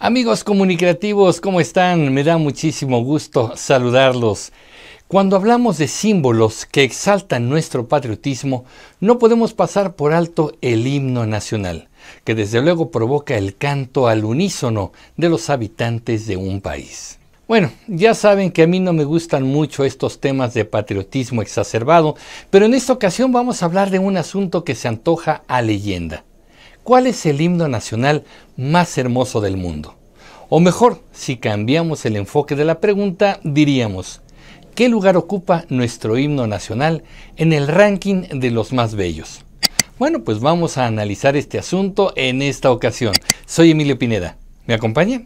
Amigos comunicativos, ¿cómo están? Me da muchísimo gusto saludarlos. Cuando hablamos de símbolos que exaltan nuestro patriotismo, no podemos pasar por alto el himno nacional, que desde luego provoca el canto al unísono de los habitantes de un país. Bueno, ya saben que a mí no me gustan mucho estos temas de patriotismo exacerbado, pero en esta ocasión vamos a hablar de un asunto que se antoja a leyenda. ¿Cuál es el himno nacional más hermoso del mundo? O mejor, si cambiamos el enfoque de la pregunta, diríamos, ¿qué lugar ocupa nuestro himno nacional en el ranking de los más bellos? Bueno, pues vamos a analizar este asunto en esta ocasión. Soy Emilio Pineda. ¿Me acompaña?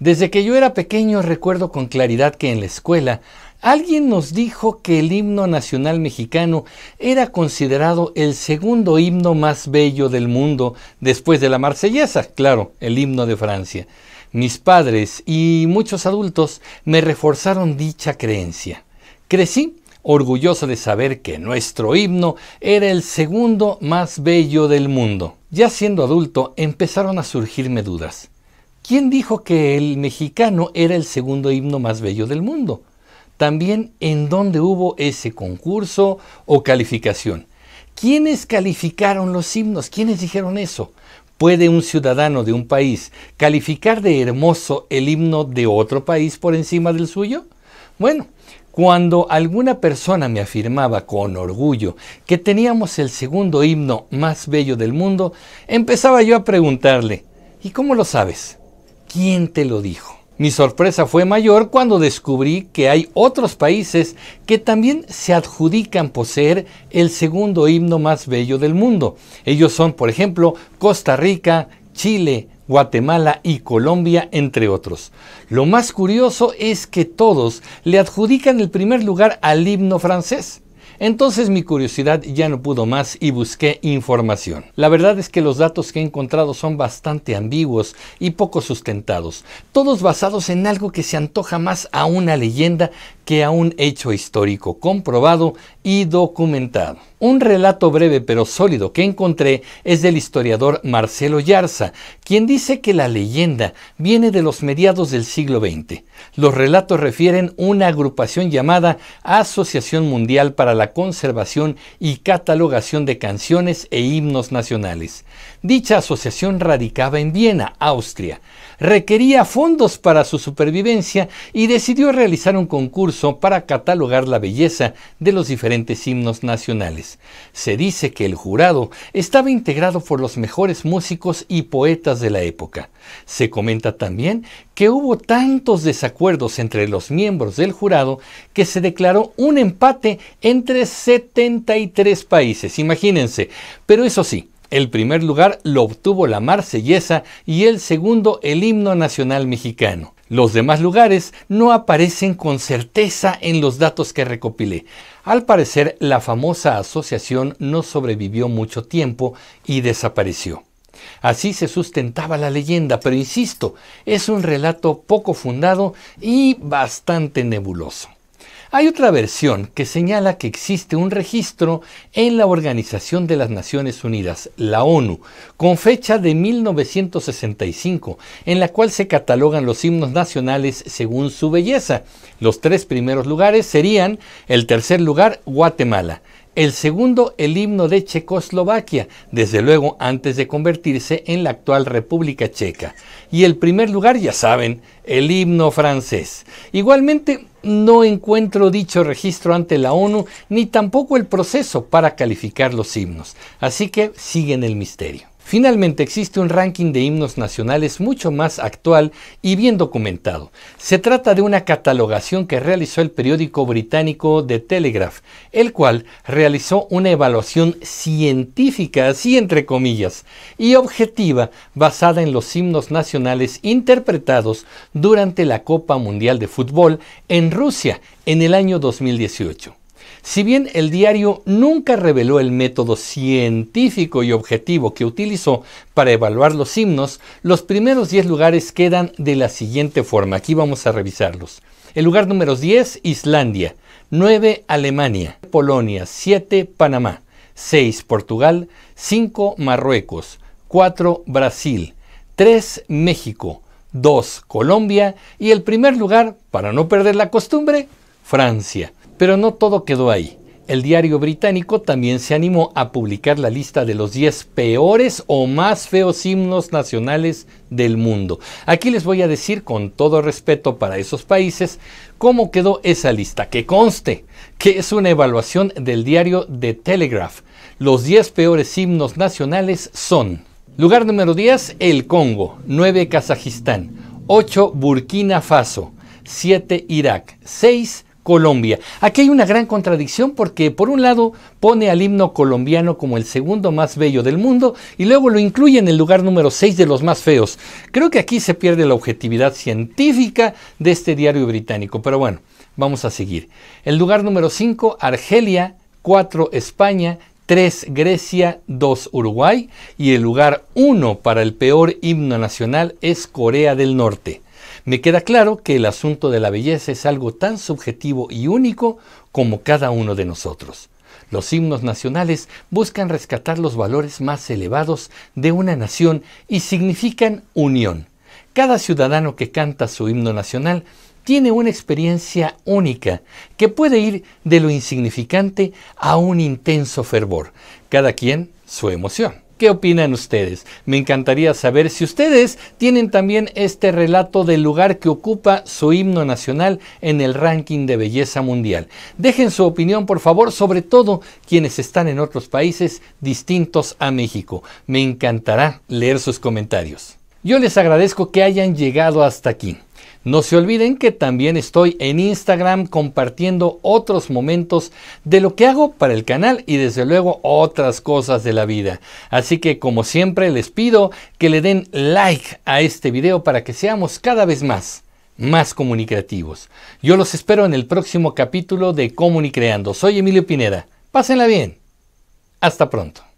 Desde que yo era pequeño recuerdo con claridad que en la escuela Alguien nos dijo que el himno nacional mexicano era considerado el segundo himno más bello del mundo después de la marsellesa, claro, el himno de Francia. Mis padres y muchos adultos me reforzaron dicha creencia. Crecí orgulloso de saber que nuestro himno era el segundo más bello del mundo. Ya siendo adulto empezaron a surgirme dudas. ¿Quién dijo que el mexicano era el segundo himno más bello del mundo? también en dónde hubo ese concurso o calificación. ¿Quiénes calificaron los himnos? ¿Quiénes dijeron eso? ¿Puede un ciudadano de un país calificar de hermoso el himno de otro país por encima del suyo? Bueno, cuando alguna persona me afirmaba con orgullo que teníamos el segundo himno más bello del mundo, empezaba yo a preguntarle, ¿y cómo lo sabes? ¿Quién te lo dijo? Mi sorpresa fue mayor cuando descubrí que hay otros países que también se adjudican poseer el segundo himno más bello del mundo. Ellos son, por ejemplo, Costa Rica, Chile, Guatemala y Colombia, entre otros. Lo más curioso es que todos le adjudican el primer lugar al himno francés. Entonces mi curiosidad ya no pudo más y busqué información. La verdad es que los datos que he encontrado son bastante ambiguos y poco sustentados, todos basados en algo que se antoja más a una leyenda que a un hecho histórico comprobado y documentado. Un relato breve pero sólido que encontré es del historiador Marcelo Yarza, quien dice que la leyenda viene de los mediados del siglo XX. Los relatos refieren una agrupación llamada Asociación Mundial para la Conservación y Catalogación de Canciones e Himnos Nacionales. Dicha asociación radicaba en Viena, Austria. Requería fondos para su supervivencia y decidió realizar un concurso para catalogar la belleza de los diferentes himnos nacionales. Se dice que el jurado estaba integrado por los mejores músicos y poetas de la época. Se comenta también que hubo tantos desacuerdos entre los miembros del jurado que se declaró un empate entre 73 países, imagínense. Pero eso sí, el primer lugar lo obtuvo la marsellesa y el segundo el himno nacional mexicano. Los demás lugares no aparecen con certeza en los datos que recopilé. Al parecer, la famosa asociación no sobrevivió mucho tiempo y desapareció. Así se sustentaba la leyenda, pero insisto, es un relato poco fundado y bastante nebuloso. Hay otra versión que señala que existe un registro en la Organización de las Naciones Unidas, la ONU, con fecha de 1965, en la cual se catalogan los himnos nacionales según su belleza. Los tres primeros lugares serían, el tercer lugar, Guatemala, el segundo, el himno de Checoslovaquia, desde luego antes de convertirse en la actual República Checa. Y el primer lugar, ya saben, el himno francés. Igualmente, no encuentro dicho registro ante la ONU, ni tampoco el proceso para calificar los himnos. Así que siguen el misterio. Finalmente existe un ranking de himnos nacionales mucho más actual y bien documentado. Se trata de una catalogación que realizó el periódico británico The Telegraph, el cual realizó una evaluación científica, así entre comillas, y objetiva basada en los himnos nacionales interpretados durante la Copa Mundial de Fútbol en Rusia en el año 2018. Si bien el diario nunca reveló el método científico y objetivo que utilizó para evaluar los himnos, los primeros 10 lugares quedan de la siguiente forma. Aquí vamos a revisarlos. El lugar número 10, Islandia. 9, Alemania. Polonia. 7, Panamá. 6, Portugal. 5, Marruecos. 4, Brasil. 3, México. 2, Colombia. Y el primer lugar, para no perder la costumbre, Francia. Pero no todo quedó ahí. El diario británico también se animó a publicar la lista de los 10 peores o más feos himnos nacionales del mundo. Aquí les voy a decir con todo respeto para esos países cómo quedó esa lista. Que conste que es una evaluación del diario The Telegraph. Los 10 peores himnos nacionales son lugar número 10 el Congo, 9 Kazajistán, 8 Burkina Faso, 7 Irak, 6 Colombia. Aquí hay una gran contradicción porque por un lado pone al himno colombiano como el segundo más bello del mundo y luego lo incluye en el lugar número 6 de los más feos. Creo que aquí se pierde la objetividad científica de este diario británico, pero bueno, vamos a seguir. El lugar número 5, Argelia, 4, España, 3 Grecia, 2 Uruguay y el lugar 1 para el peor himno nacional es Corea del Norte. Me queda claro que el asunto de la belleza es algo tan subjetivo y único como cada uno de nosotros. Los himnos nacionales buscan rescatar los valores más elevados de una nación y significan unión. Cada ciudadano que canta su himno nacional tiene una experiencia única que puede ir de lo insignificante a un intenso fervor, cada quien su emoción. ¿Qué opinan ustedes? Me encantaría saber si ustedes tienen también este relato del lugar que ocupa su himno nacional en el ranking de belleza mundial. Dejen su opinión, por favor, sobre todo quienes están en otros países distintos a México. Me encantará leer sus comentarios. Yo les agradezco que hayan llegado hasta aquí. No se olviden que también estoy en Instagram compartiendo otros momentos de lo que hago para el canal y desde luego otras cosas de la vida. Así que como siempre les pido que le den like a este video para que seamos cada vez más más comunicativos. Yo los espero en el próximo capítulo de Comunicreando. Soy Emilio Pineda. Pásenla bien. Hasta pronto.